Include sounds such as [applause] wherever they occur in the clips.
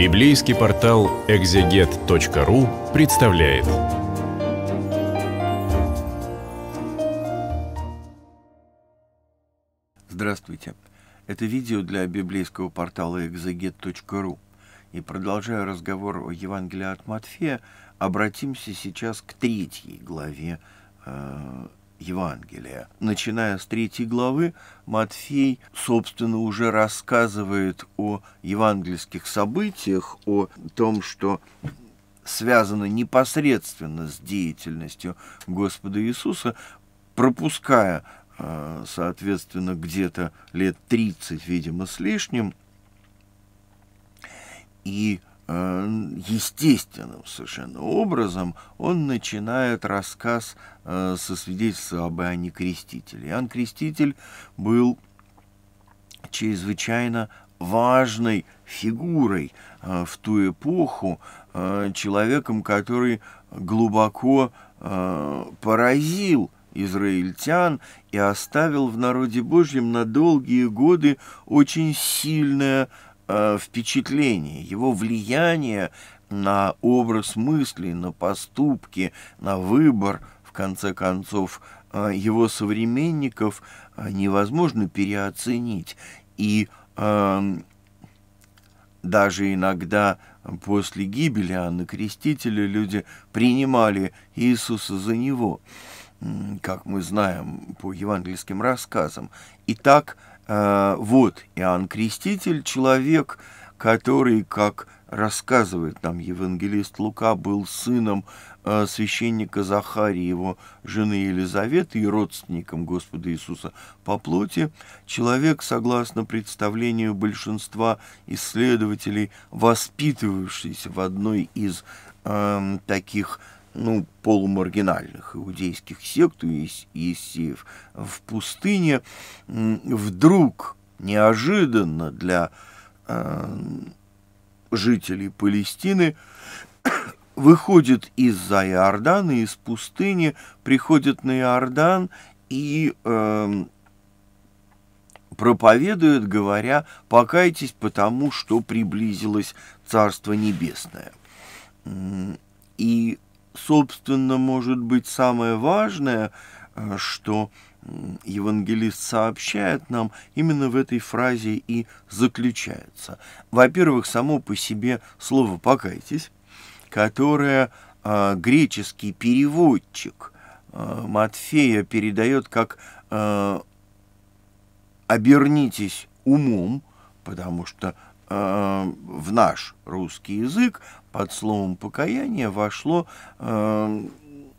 Библейский портал экзегет.ру представляет. Здравствуйте. Это видео для библейского портала экзегет.ру. И продолжая разговор о Евангелии от Матфея, обратимся сейчас к третьей главе э, Евангелия. Начиная с третьей главы, Матфей, собственно, уже рассказывает о евангельских событиях, о том, что связано непосредственно с деятельностью Господа Иисуса, пропуская, э, соответственно, где-то лет 30, видимо, с лишним, и естественным совершенно образом он начинает рассказ э, со свидетельства об Иоанне Крестителе. Иоанн Креститель был чрезвычайно важной фигурой э, в ту эпоху, э, человеком, который глубоко поразил израильтян и оставил в народе Божьем на долгие годы очень сильное Э, впечатление, его влияние на образ мыслей, на поступки, на выбор, в конце концов, э, его современников э, невозможно переоценить. И эм, даже иногда после гибели Анны Крестителя люди принимали Иисуса за него, как мы знаем по евангельским рассказам. И так а, вот Иоанн Креститель, человек, который, как рассказывает нам евангелист Лука, был сыном а, священника Захарии, его жены Елизаветы и родственником Господа Иисуса по плоти, человек, согласно представлению большинства исследователей, воспитывавшийся в одной из э, таких ну, полумаргинальных иудейских сект и иссеев в пустыне, вдруг, неожиданно для э, жителей Палестины, [coughs] выходит из-за Иордана, из пустыни, приходит на Иордан и э, проповедует, говоря, покайтесь потому, что приблизилось Царство Небесное. И собственно, может быть самое важное, э, что евангелист сообщает нам, именно в этой фразе и заключается. Во-первых, само по себе слово «покайтесь», которое э, греческий переводчик э, Матфея передает как «обернитесь умом», потому что Э, в наш русский язык под словом покаяние вошло э,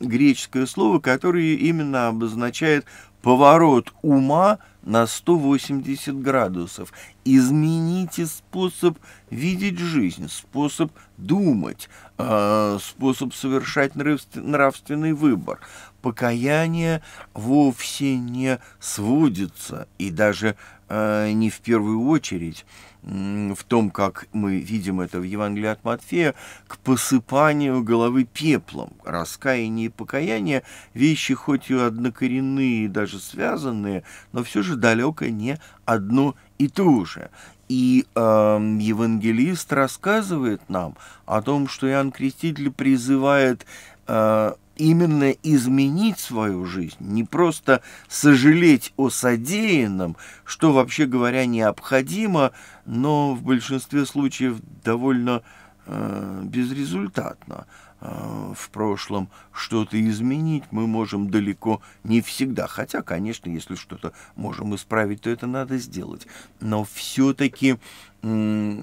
греческое слово, которое именно обозначает поворот ума на 180 градусов. Измените способ видеть жизнь, способ думать, э, способ совершать нравственный выбор. Покаяние вовсе не сводится и даже а, не в первую очередь в том, как мы видим это в Евангелии от Матфея, к посыпанию головы пеплом. Раскаяние и покаяние – вещи хоть и однокоренные, и даже связанные, но все же далеко не одно и то же. И э, евангелист рассказывает нам о том, что Иоанн Креститель призывает а, именно изменить свою жизнь, не просто сожалеть о содеянном, что вообще говоря необходимо, но в большинстве случаев довольно э, безрезультатно. Э, в прошлом что-то изменить мы можем далеко не всегда, хотя, конечно, если что-то можем исправить, то это надо сделать. Но все-таки э,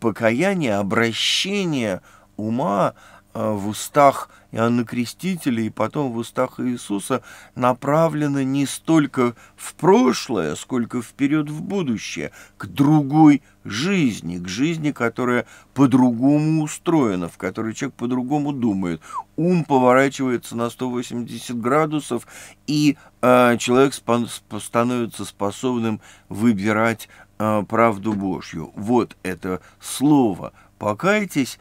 покаяние, обращение ума э, в устах – Иоанна Крестителя и потом в устах Иисуса направлена не столько в прошлое, сколько вперед в будущее, к другой жизни, к жизни, которая по-другому устроена, в которой человек по-другому думает. Ум поворачивается на 180 градусов, и э, человек спо становится способным выбирать э, правду Божью. Вот это слово. Покайтесь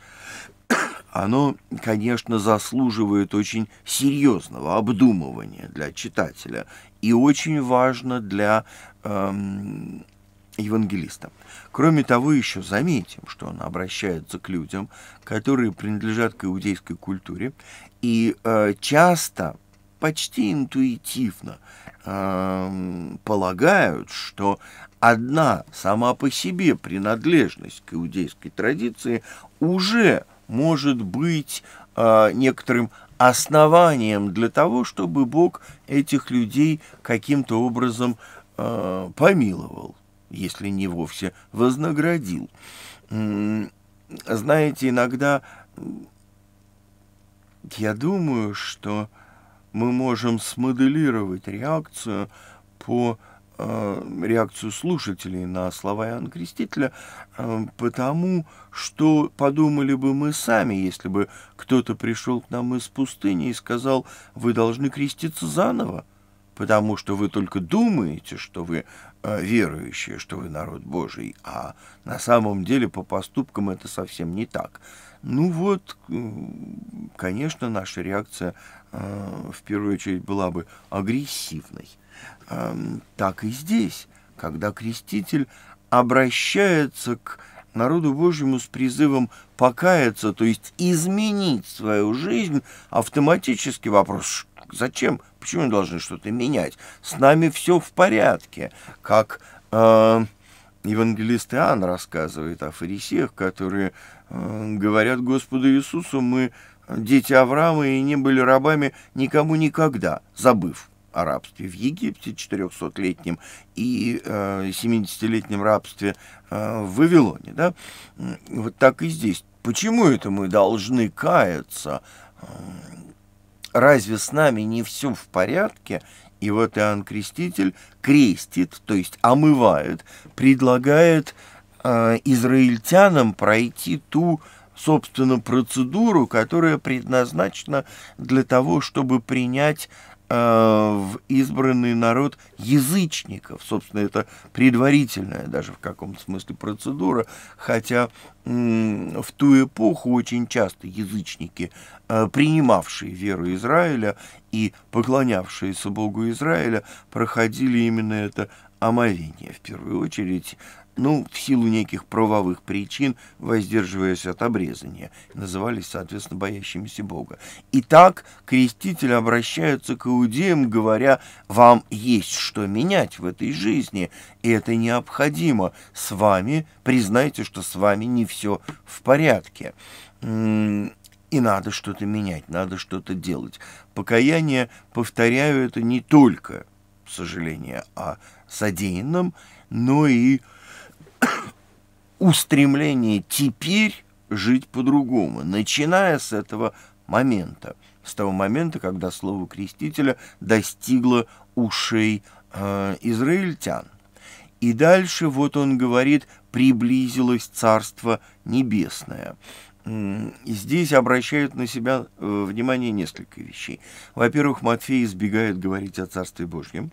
оно, конечно, заслуживает очень серьезного обдумывания для читателя и очень важно для эм, евангелиста. Кроме того, еще заметим, что он обращается к людям, которые принадлежат к иудейской культуре, и э, часто, почти интуитивно э, полагают, что одна сама по себе принадлежность к иудейской традиции уже может быть а, некоторым основанием для того, чтобы Бог этих людей каким-то образом а, помиловал, если не вовсе вознаградил. Знаете, иногда я думаю, что мы можем смоделировать реакцию по Э, реакцию слушателей на слова Иоанна Крестителя, э, потому что подумали бы мы сами, если бы кто-то пришел к нам из пустыни и сказал, вы должны креститься заново, потому что вы только думаете, что вы э, верующие, что вы народ Божий, а на самом деле по поступкам это совсем не так. Ну вот, конечно, наша реакция в первую очередь была бы агрессивной. Эм, так и здесь, когда креститель обращается к народу Божьему с призывом покаяться, то есть изменить свою жизнь, автоматически вопрос «Зачем? Почему мы должны что-то менять? С нами все в порядке». Как э, евангелист Иоанн рассказывает о фарисеях, которые э, говорят Господу Иисусу «Мы дети Авраама и не были рабами никому никогда», забыв рабстве в Египте 400-летнем и э, 70-летнем рабстве э, в Вавилоне. Да? Вот так и здесь. Почему это мы должны каяться? Разве с нами не все в порядке? И вот Иоанн Креститель крестит, то есть омывает, предлагает э, израильтянам пройти ту собственно, процедуру, которая предназначена для того, чтобы принять Э, в избранный народ язычников. Собственно, это предварительная даже в каком-то смысле процедура, хотя в ту эпоху очень часто язычники, э, принимавшие веру Израиля и поклонявшиеся Богу Израиля, проходили именно это омовение, в первую очередь ну, в силу неких правовых причин, воздерживаясь от обрезания, назывались, соответственно, боящимися Бога. Итак, крестители обращаются к иудеям, говоря, вам есть что менять в этой жизни, и это необходимо. С вами, признайте, что с вами не все в порядке. И надо что-то менять, надо что-то делать. Покаяние, повторяю, это не только сожаление о содеянном, но и устремление теперь жить по-другому, начиная с этого момента, с того момента, когда слово крестителя достигло ушей э, израильтян. И дальше вот он говорит, приблизилось Царство Небесное. Здесь обращают на себя э, внимание несколько вещей. Во-первых, Матфей избегает говорить о Царстве Божьем,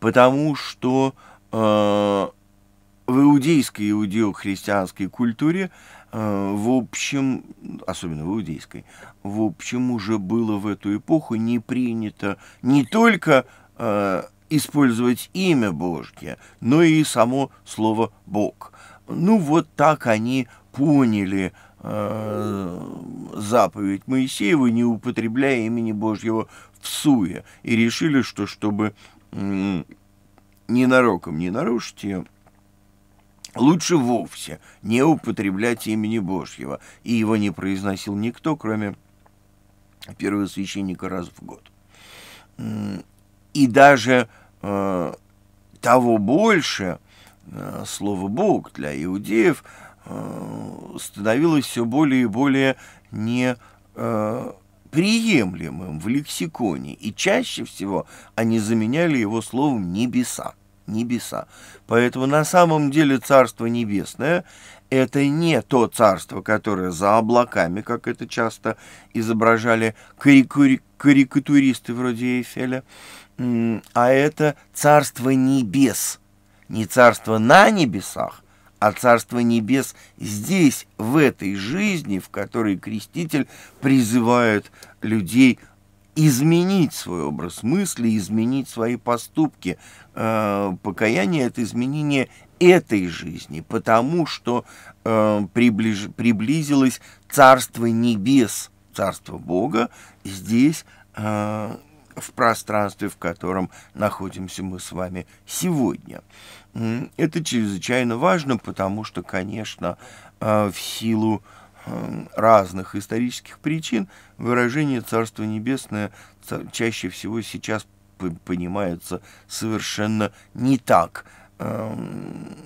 потому что э, в иудейской иудео-христианской культуре, э, в общем, особенно в иудейской, в общем, уже было в эту эпоху не принято не только э, использовать имя Божье, но и само слово «бог». Ну, вот так они поняли э, заповедь Моисеева, не употребляя имени Божьего в суе, и решили, что чтобы ненароком не нарушить ее, Лучше вовсе не употреблять имени Божьего, и его не произносил никто, кроме первого священника раз в год. И даже э, того больше э, слово «Бог» для иудеев э, становилось все более и более неприемлемым э, в лексиконе, и чаще всего они заменяли его словом «небеса» небеса. Поэтому на самом деле Царство Небесное – это не то царство, которое за облаками, как это часто изображали карикатуристы вроде Эйфеля, а это Царство Небес. Не Царство на небесах, а Царство Небес здесь, в этой жизни, в которой Креститель призывает людей изменить свой образ мысли, изменить свои поступки. Э, покаяние – это изменение этой жизни, потому что э, приближ, приблизилось Царство Небес, Царство Бога здесь, э, в пространстве, в котором находимся мы с вами сегодня. Это чрезвычайно важно, потому что, конечно, в силу Эм, разных исторических причин выражение «Царство Небесное» чаще всего сейчас понимается совершенно не так, эм,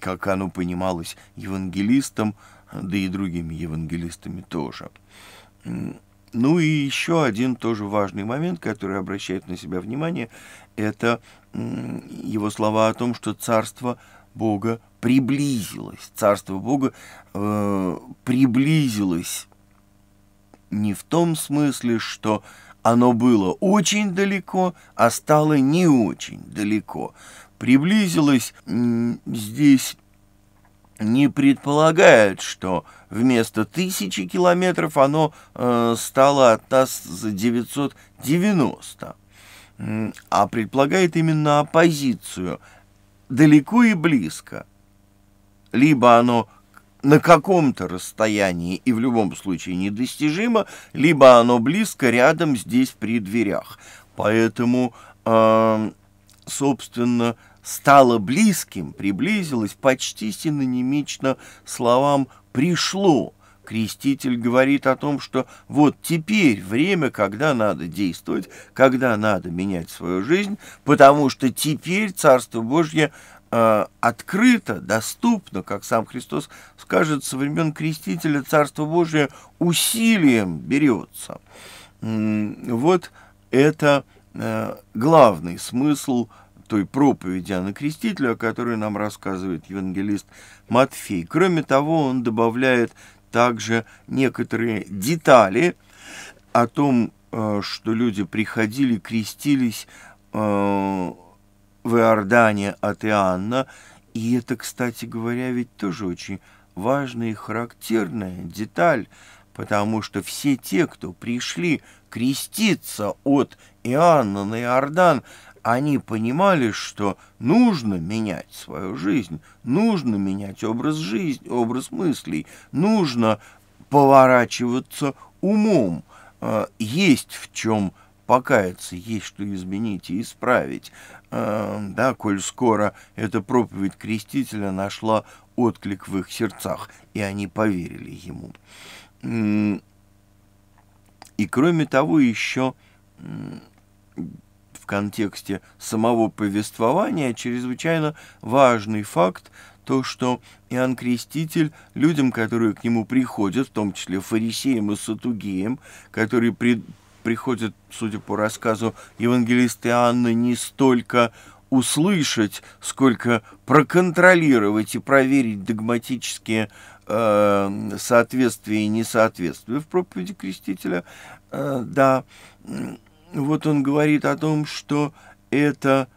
как оно понималось евангелистам, да и другими евангелистами тоже. Ну и еще один тоже важный момент, который обращает на себя внимание, это его слова о том, что царство – Бога приблизилось, Царство Бога э, приблизилось не в том смысле, что оно было очень далеко, а стало не очень далеко. Приблизилось здесь не предполагает, что вместо тысячи километров оно э, стало от нас за 990, а предполагает именно оппозицию – далеко и близко. Либо оно на каком-то расстоянии и в любом случае недостижимо, либо оно близко рядом здесь при дверях. Поэтому, э, собственно, стало близким, приблизилось почти синонимично словам «пришло», Креститель говорит о том, что вот теперь время, когда надо действовать, когда надо менять свою жизнь, потому что теперь Царство Божье э, открыто, доступно, как сам Христос скажет, со времен Крестителя Царство Божье усилием берется. Вот это э, главный смысл той проповеди Иоанна Крестителя, о которой нам рассказывает евангелист Матфей. Кроме того, он добавляет также некоторые детали о том, э, что люди приходили, крестились э, в Иордане от Иоанна. И это, кстати говоря, ведь тоже очень важная и характерная деталь, потому что все те, кто пришли креститься от Иоанна на Иордан, они понимали, что нужно менять свою жизнь, нужно менять образ жизни, образ мыслей, нужно поворачиваться умом. А, есть в чем покаяться, есть что изменить и исправить. А, да, коль скоро эта проповедь крестителя нашла отклик в их сердцах, и они поверили ему. И кроме того, еще в контексте самого повествования чрезвычайно важный факт, то, что Иоанн Креститель людям, которые к нему приходят, в том числе фарисеям и сатугеям, которые при, приходят, судя по рассказу евангелиста Иоанна, не столько услышать, сколько проконтролировать и проверить догматические э, соответствия и несоответствия в проповеди Крестителя, э, да, вот он говорит о том, что это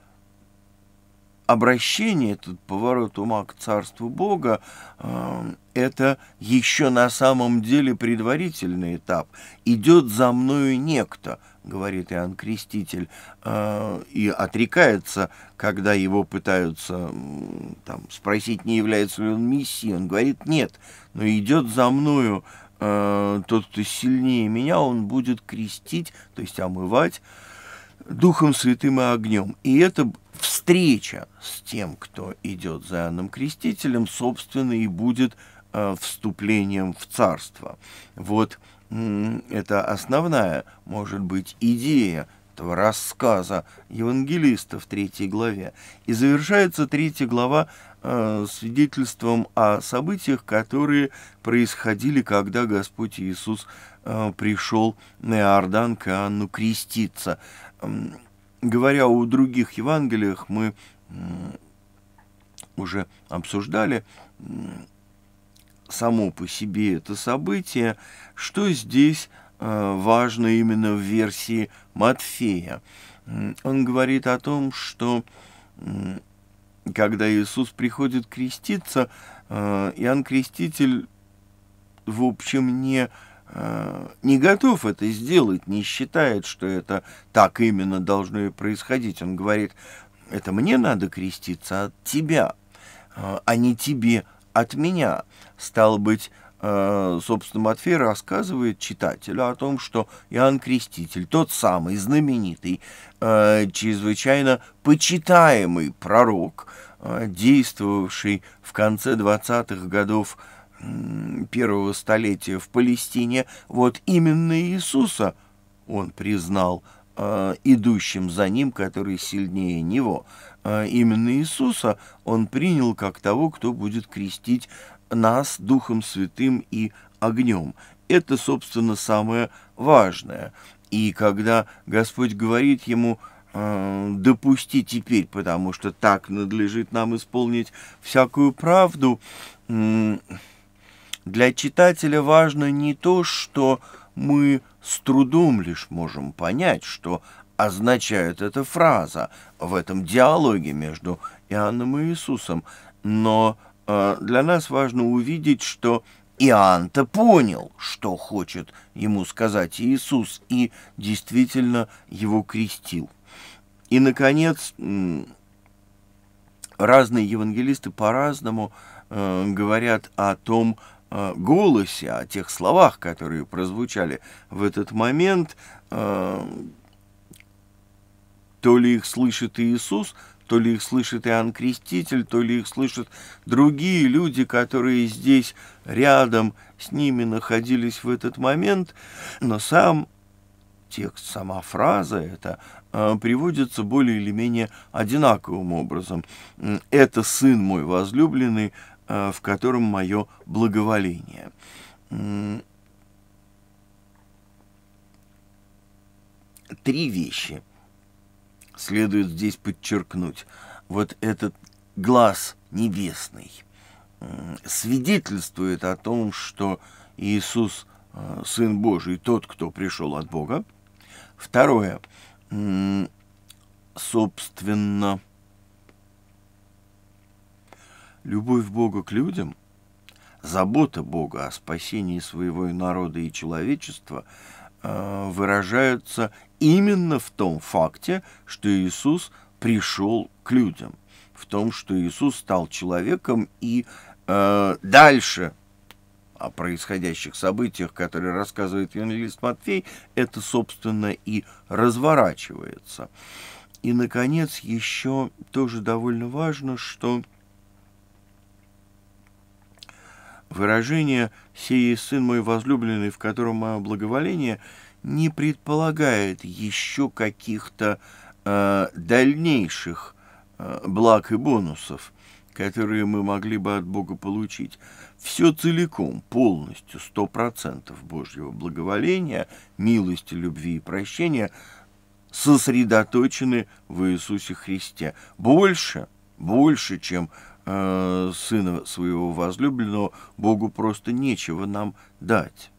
обращение, этот поворот ума к Царству Бога, э, это еще на самом деле предварительный этап. «Идет за мною некто», — говорит Иоанн Креститель, э, и отрекается, когда его пытаются там, спросить, не является ли он мессией. Он говорит «нет», но идет за мною э, тот, кто сильнее меня, он будет крестить, то есть омывать Духом Святым и огнем. И это встреча с тем, кто идет за Иоанном Крестителем, собственно, и будет э, вступлением в Царство. Вот э, это основная, может быть, идея этого рассказа евангелиста в третьей главе. И завершается третья глава Э, свидетельством о событиях, которые происходили, когда Господь Иисус э, пришел на Иордан к Иоанну креститься. Говоря о других Евангелиях, мы уже обсуждали само по себе это событие, что здесь э, важно именно в версии Матфея. Он говорит о том, что когда Иисус приходит креститься, э, Иоанн Креститель, в общем, не, э, не готов это сделать, не считает, что это так именно должно и происходить. Он говорит, это мне надо креститься от тебя, э, а не тебе от меня. Стало быть, Э, собственно, Матфей рассказывает читателю о том, что Иоанн Креститель, тот самый знаменитый, э, чрезвычайно почитаемый пророк, э, действовавший в конце 20-х годов первого столетия в Палестине, вот именно Иисуса он признал идущим за ним, который сильнее него. Именно Иисуса он принял как того, кто будет крестить нас Духом Святым и огнем. Это, собственно, самое важное. И когда Господь говорит ему, «Э, допусти теперь, потому что так надлежит нам исполнить всякую правду, для читателя важно не то, что мы с трудом лишь можем понять, что означает эта фраза в этом диалоге между Иоанном и Иисусом, но а, для нас важно увидеть, что Иоанн-то понял, что хочет ему сказать Иисус, и действительно его крестил. И, наконец, разные евангелисты по-разному э, говорят о том э, голосе, о тех словах, которые прозвучали в этот момент. Э, то ли их слышит Иисус, то ли их слышит Иоанн Креститель, то ли их слышат другие люди, которые здесь рядом с ними находились в этот момент. Но сам текст, сама фраза эта э, приводится более или менее одинаковым образом. «Это сын мой возлюбленный, э, в котором мое благоволение». Три вещи следует здесь подчеркнуть, вот этот глаз небесный свидетельствует о том, что Иисус э, – Сын Божий, тот, кто пришел от Бога. Второе, собственно, любовь Бога к людям, забота Бога о спасении своего народа и человечества – Э, выражаются именно в том факте, что Иисус пришел к людям, в том, что Иисус стал человеком и э, дальше о происходящих событиях, которые рассказывает евангелист Матфей, это, собственно, и разворачивается. И, наконец, еще тоже довольно важно, что Выражение «сей сын мой возлюбленный, в котором мое благоволение» не предполагает еще каких-то э, дальнейших э, благ и бонусов, которые мы могли бы от Бога получить. Все целиком, полностью, сто процентов Божьего благоволения, милости, любви и прощения сосредоточены в Иисусе Христе. Больше, больше, чем Э, сына своего возлюбленного, Богу просто нечего нам дать.